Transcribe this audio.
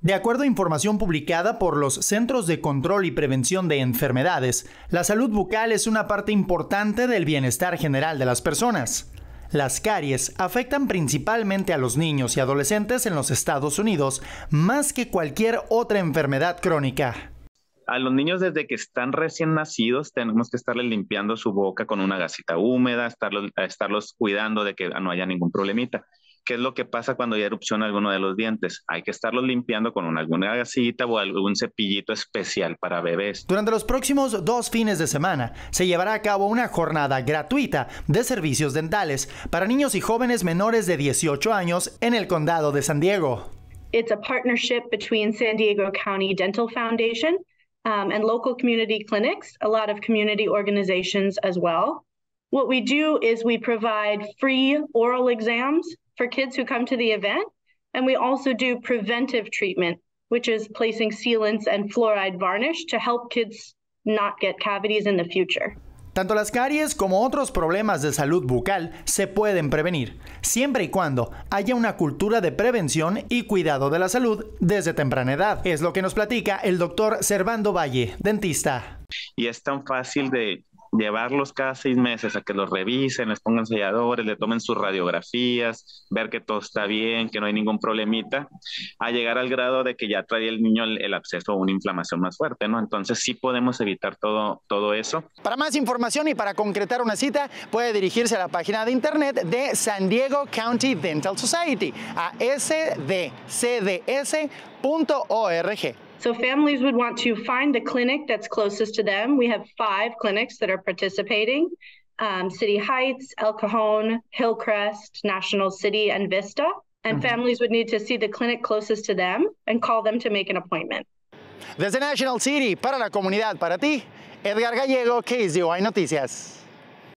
De acuerdo a información publicada por los Centros de Control y Prevención de Enfermedades, la salud bucal es una parte importante del bienestar general de las personas. Las caries afectan principalmente a los niños y adolescentes en los Estados Unidos más que cualquier otra enfermedad crónica. A los niños desde que están recién nacidos tenemos que estarles limpiando su boca con una gasita húmeda, estarlos, estarlos cuidando de que no haya ningún problemita. ¿Qué es lo que pasa cuando ya erupciona alguno de los dientes? Hay que estarlos limpiando con alguna gasita o algún cepillito especial para bebés. Durante los próximos dos fines de semana se llevará a cabo una jornada gratuita de servicios dentales para niños y jóvenes menores de 18 años en el condado de San Diego. It's a partnership between San Diego County Dental Foundation um, and local community clinics, a lot of community organizations as well. What we do is we provide free oral exams for kids who come to the event, and we also do preventive treatment, which is placing sealants and fluoride varnish to help kids not get cavities in the future. Tanto las caries como otros problemas de salud bucal se pueden prevenir, siempre y cuando haya una cultura de prevención y cuidado de la salud desde temprana edad. Es lo que nos platica el doctor Servando Valle, dentista. Y es tan fácil de llevarlos cada seis meses a que los revisen, les pongan selladores, le tomen sus radiografías, ver que todo está bien, que no hay ningún problemita, a llegar al grado de que ya trae el niño el, absceso o una inflamación más fuerte, ¿no? Entonces sí podemos evitar todo, todo eso. Para más información y para concretar una cita, puede dirigirse a la página de internet de San Diego County Dental Society, a sdcds.org. So families would want to find the clinic that's closest to them. We have five clinics that are participating. Um, City Heights, El Cajon, Hillcrest, National City, and Vista. And mm-hmm. families would need to see the clinic closest to them and call them to make an appointment. Desde National City, para la comunidad, para ti, Edgar Gallego, KZY Noticias.